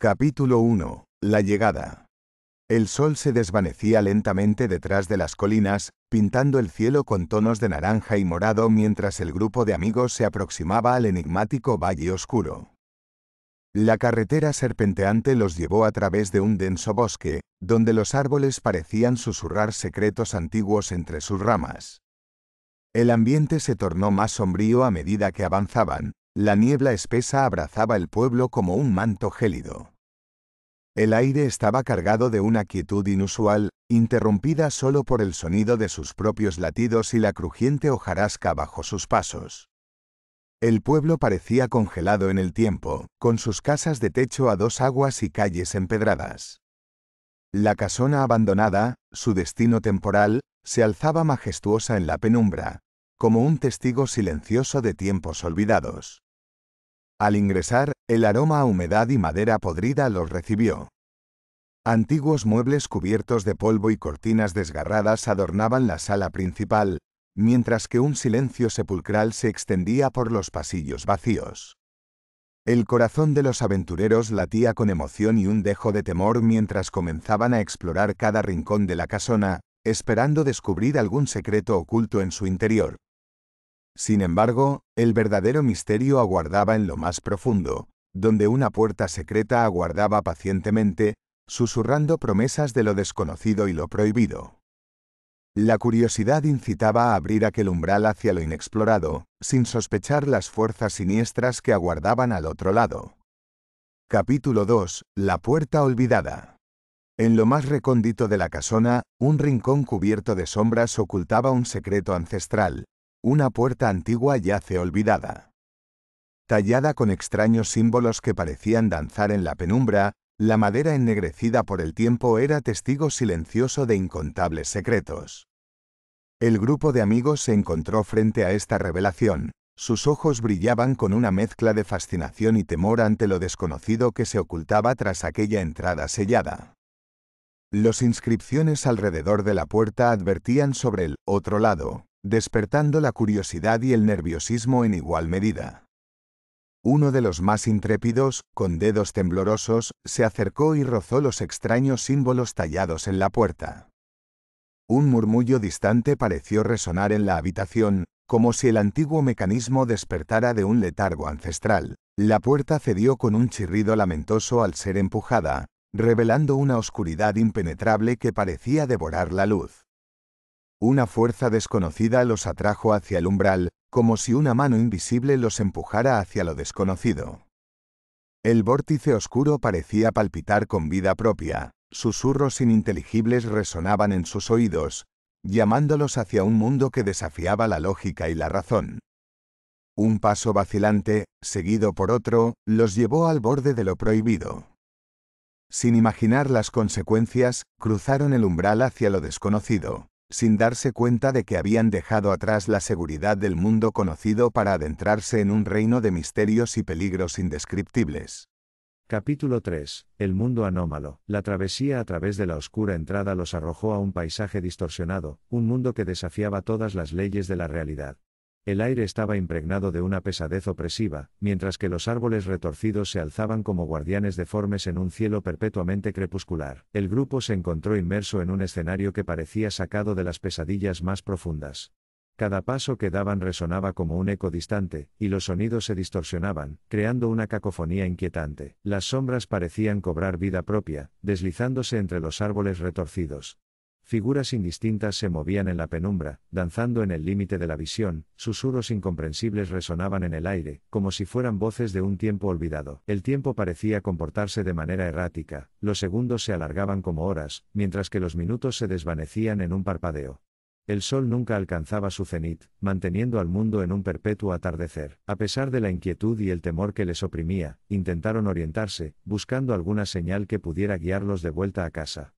Capítulo 1. La llegada. El sol se desvanecía lentamente detrás de las colinas, pintando el cielo con tonos de naranja y morado mientras el grupo de amigos se aproximaba al enigmático valle oscuro. La carretera serpenteante los llevó a través de un denso bosque, donde los árboles parecían susurrar secretos antiguos entre sus ramas. El ambiente se tornó más sombrío a medida que avanzaban, la niebla espesa abrazaba el pueblo como un manto gélido. El aire estaba cargado de una quietud inusual, interrumpida solo por el sonido de sus propios latidos y la crujiente hojarasca bajo sus pasos. El pueblo parecía congelado en el tiempo, con sus casas de techo a dos aguas y calles empedradas. La casona abandonada, su destino temporal, se alzaba majestuosa en la penumbra, como un testigo silencioso de tiempos olvidados. Al ingresar, el aroma a humedad y madera podrida los recibió. Antiguos muebles cubiertos de polvo y cortinas desgarradas adornaban la sala principal, mientras que un silencio sepulcral se extendía por los pasillos vacíos. El corazón de los aventureros latía con emoción y un dejo de temor mientras comenzaban a explorar cada rincón de la casona, esperando descubrir algún secreto oculto en su interior. Sin embargo, el verdadero misterio aguardaba en lo más profundo, donde una puerta secreta aguardaba pacientemente, susurrando promesas de lo desconocido y lo prohibido. La curiosidad incitaba a abrir aquel umbral hacia lo inexplorado, sin sospechar las fuerzas siniestras que aguardaban al otro lado. Capítulo 2. La puerta olvidada. En lo más recóndito de la casona, un rincón cubierto de sombras ocultaba un secreto ancestral, una puerta antigua yace olvidada. Tallada con extraños símbolos que parecían danzar en la penumbra, la madera ennegrecida por el tiempo era testigo silencioso de incontables secretos. El grupo de amigos se encontró frente a esta revelación. Sus ojos brillaban con una mezcla de fascinación y temor ante lo desconocido que se ocultaba tras aquella entrada sellada. Las inscripciones alrededor de la puerta advertían sobre el otro lado, despertando la curiosidad y el nerviosismo en igual medida. Uno de los más intrépidos, con dedos temblorosos, se acercó y rozó los extraños símbolos tallados en la puerta. Un murmullo distante pareció resonar en la habitación, como si el antiguo mecanismo despertara de un letargo ancestral. La puerta cedió con un chirrido lamentoso al ser empujada, revelando una oscuridad impenetrable que parecía devorar la luz. Una fuerza desconocida los atrajo hacia el umbral, como si una mano invisible los empujara hacia lo desconocido. El vórtice oscuro parecía palpitar con vida propia, susurros ininteligibles resonaban en sus oídos, llamándolos hacia un mundo que desafiaba la lógica y la razón. Un paso vacilante, seguido por otro, los llevó al borde de lo prohibido. Sin imaginar las consecuencias, cruzaron el umbral hacia lo desconocido sin darse cuenta de que habían dejado atrás la seguridad del mundo conocido para adentrarse en un reino de misterios y peligros indescriptibles. Capítulo 3. El mundo anómalo. La travesía a través de la oscura entrada los arrojó a un paisaje distorsionado, un mundo que desafiaba todas las leyes de la realidad. El aire estaba impregnado de una pesadez opresiva, mientras que los árboles retorcidos se alzaban como guardianes deformes en un cielo perpetuamente crepuscular. El grupo se encontró inmerso en un escenario que parecía sacado de las pesadillas más profundas. Cada paso que daban resonaba como un eco distante, y los sonidos se distorsionaban, creando una cacofonía inquietante. Las sombras parecían cobrar vida propia, deslizándose entre los árboles retorcidos. Figuras indistintas se movían en la penumbra, danzando en el límite de la visión, susurros incomprensibles resonaban en el aire, como si fueran voces de un tiempo olvidado. El tiempo parecía comportarse de manera errática, los segundos se alargaban como horas, mientras que los minutos se desvanecían en un parpadeo. El sol nunca alcanzaba su cenit, manteniendo al mundo en un perpetuo atardecer. A pesar de la inquietud y el temor que les oprimía, intentaron orientarse, buscando alguna señal que pudiera guiarlos de vuelta a casa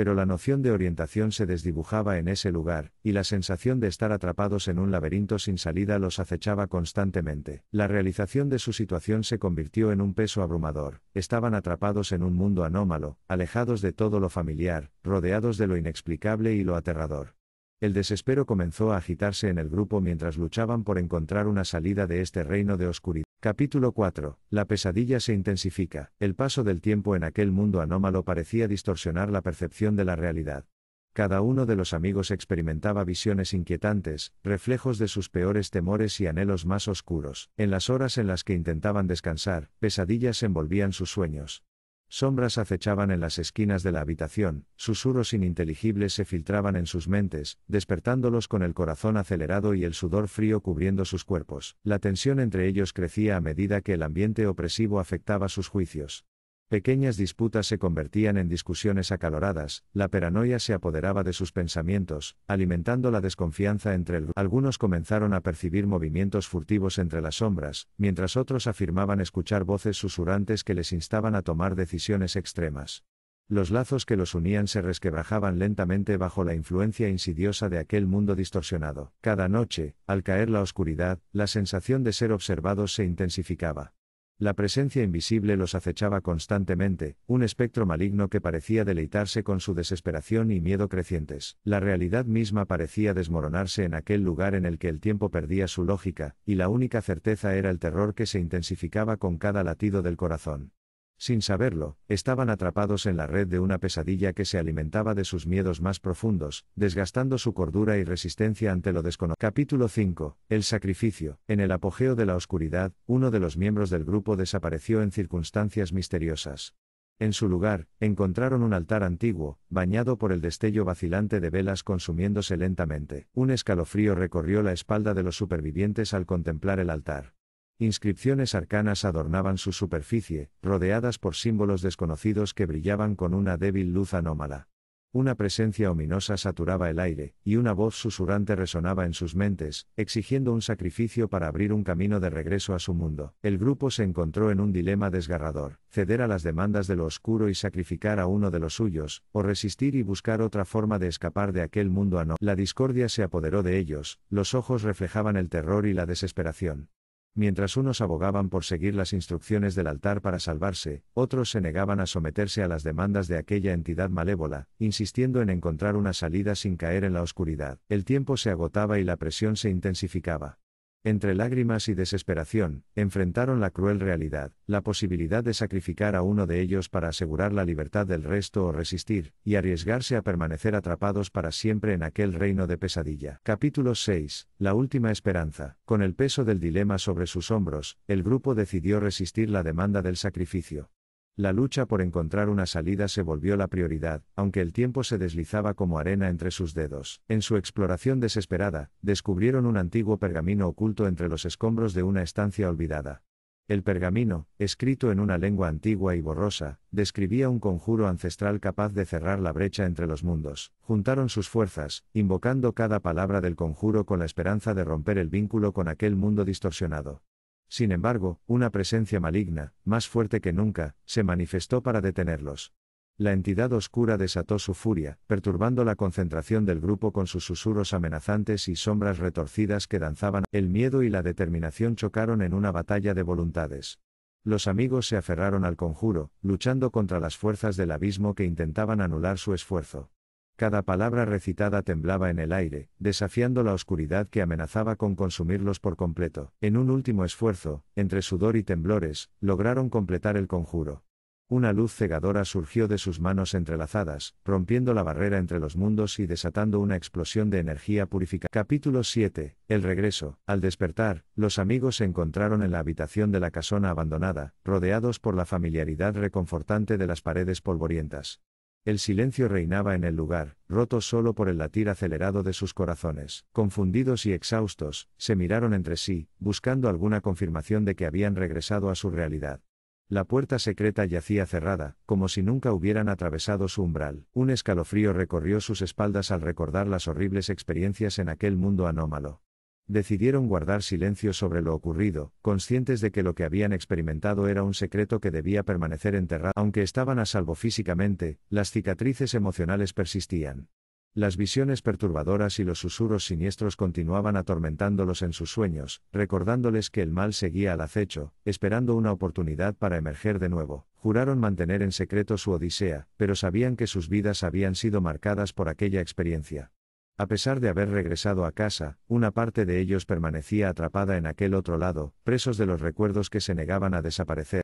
pero la noción de orientación se desdibujaba en ese lugar, y la sensación de estar atrapados en un laberinto sin salida los acechaba constantemente. La realización de su situación se convirtió en un peso abrumador, estaban atrapados en un mundo anómalo, alejados de todo lo familiar, rodeados de lo inexplicable y lo aterrador. El desespero comenzó a agitarse en el grupo mientras luchaban por encontrar una salida de este reino de oscuridad. Capítulo 4. La pesadilla se intensifica. El paso del tiempo en aquel mundo anómalo parecía distorsionar la percepción de la realidad. Cada uno de los amigos experimentaba visiones inquietantes, reflejos de sus peores temores y anhelos más oscuros. En las horas en las que intentaban descansar, pesadillas envolvían sus sueños. Sombras acechaban en las esquinas de la habitación, susurros ininteligibles se filtraban en sus mentes, despertándolos con el corazón acelerado y el sudor frío cubriendo sus cuerpos. La tensión entre ellos crecía a medida que el ambiente opresivo afectaba sus juicios. Pequeñas disputas se convertían en discusiones acaloradas, la paranoia se apoderaba de sus pensamientos, alimentando la desconfianza entre el Algunos comenzaron a percibir movimientos furtivos entre las sombras, mientras otros afirmaban escuchar voces susurrantes que les instaban a tomar decisiones extremas. Los lazos que los unían se resquebrajaban lentamente bajo la influencia insidiosa de aquel mundo distorsionado. Cada noche, al caer la oscuridad, la sensación de ser observados se intensificaba. La presencia invisible los acechaba constantemente, un espectro maligno que parecía deleitarse con su desesperación y miedo crecientes. La realidad misma parecía desmoronarse en aquel lugar en el que el tiempo perdía su lógica, y la única certeza era el terror que se intensificaba con cada latido del corazón. Sin saberlo, estaban atrapados en la red de una pesadilla que se alimentaba de sus miedos más profundos, desgastando su cordura y resistencia ante lo desconocido. Capítulo 5. El sacrificio. En el apogeo de la oscuridad, uno de los miembros del grupo desapareció en circunstancias misteriosas. En su lugar, encontraron un altar antiguo, bañado por el destello vacilante de velas consumiéndose lentamente. Un escalofrío recorrió la espalda de los supervivientes al contemplar el altar. Inscripciones arcanas adornaban su superficie, rodeadas por símbolos desconocidos que brillaban con una débil luz anómala. Una presencia ominosa saturaba el aire, y una voz susurrante resonaba en sus mentes, exigiendo un sacrificio para abrir un camino de regreso a su mundo. El grupo se encontró en un dilema desgarrador, ceder a las demandas de lo oscuro y sacrificar a uno de los suyos, o resistir y buscar otra forma de escapar de aquel mundo anómalo. La discordia se apoderó de ellos, los ojos reflejaban el terror y la desesperación. Mientras unos abogaban por seguir las instrucciones del altar para salvarse, otros se negaban a someterse a las demandas de aquella entidad malévola, insistiendo en encontrar una salida sin caer en la oscuridad. El tiempo se agotaba y la presión se intensificaba. Entre lágrimas y desesperación, enfrentaron la cruel realidad, la posibilidad de sacrificar a uno de ellos para asegurar la libertad del resto o resistir, y arriesgarse a permanecer atrapados para siempre en aquel reino de pesadilla. Capítulo 6. La última esperanza. Con el peso del dilema sobre sus hombros, el grupo decidió resistir la demanda del sacrificio. La lucha por encontrar una salida se volvió la prioridad, aunque el tiempo se deslizaba como arena entre sus dedos. En su exploración desesperada, descubrieron un antiguo pergamino oculto entre los escombros de una estancia olvidada. El pergamino, escrito en una lengua antigua y borrosa, describía un conjuro ancestral capaz de cerrar la brecha entre los mundos. Juntaron sus fuerzas, invocando cada palabra del conjuro con la esperanza de romper el vínculo con aquel mundo distorsionado. Sin embargo, una presencia maligna, más fuerte que nunca, se manifestó para detenerlos. La entidad oscura desató su furia, perturbando la concentración del grupo con sus susurros amenazantes y sombras retorcidas que danzaban. El miedo y la determinación chocaron en una batalla de voluntades. Los amigos se aferraron al conjuro, luchando contra las fuerzas del abismo que intentaban anular su esfuerzo. Cada palabra recitada temblaba en el aire, desafiando la oscuridad que amenazaba con consumirlos por completo. En un último esfuerzo, entre sudor y temblores, lograron completar el conjuro. Una luz cegadora surgió de sus manos entrelazadas, rompiendo la barrera entre los mundos y desatando una explosión de energía purificada. Capítulo 7. El regreso. Al despertar, los amigos se encontraron en la habitación de la casona abandonada, rodeados por la familiaridad reconfortante de las paredes polvorientas. El silencio reinaba en el lugar, roto solo por el latir acelerado de sus corazones. Confundidos y exhaustos, se miraron entre sí, buscando alguna confirmación de que habían regresado a su realidad. La puerta secreta yacía cerrada, como si nunca hubieran atravesado su umbral. Un escalofrío recorrió sus espaldas al recordar las horribles experiencias en aquel mundo anómalo decidieron guardar silencio sobre lo ocurrido, conscientes de que lo que habían experimentado era un secreto que debía permanecer enterrado. Aunque estaban a salvo físicamente, las cicatrices emocionales persistían. Las visiones perturbadoras y los susurros siniestros continuaban atormentándolos en sus sueños, recordándoles que el mal seguía al acecho, esperando una oportunidad para emerger de nuevo. Juraron mantener en secreto su odisea, pero sabían que sus vidas habían sido marcadas por aquella experiencia. A pesar de haber regresado a casa, una parte de ellos permanecía atrapada en aquel otro lado, presos de los recuerdos que se negaban a desaparecer.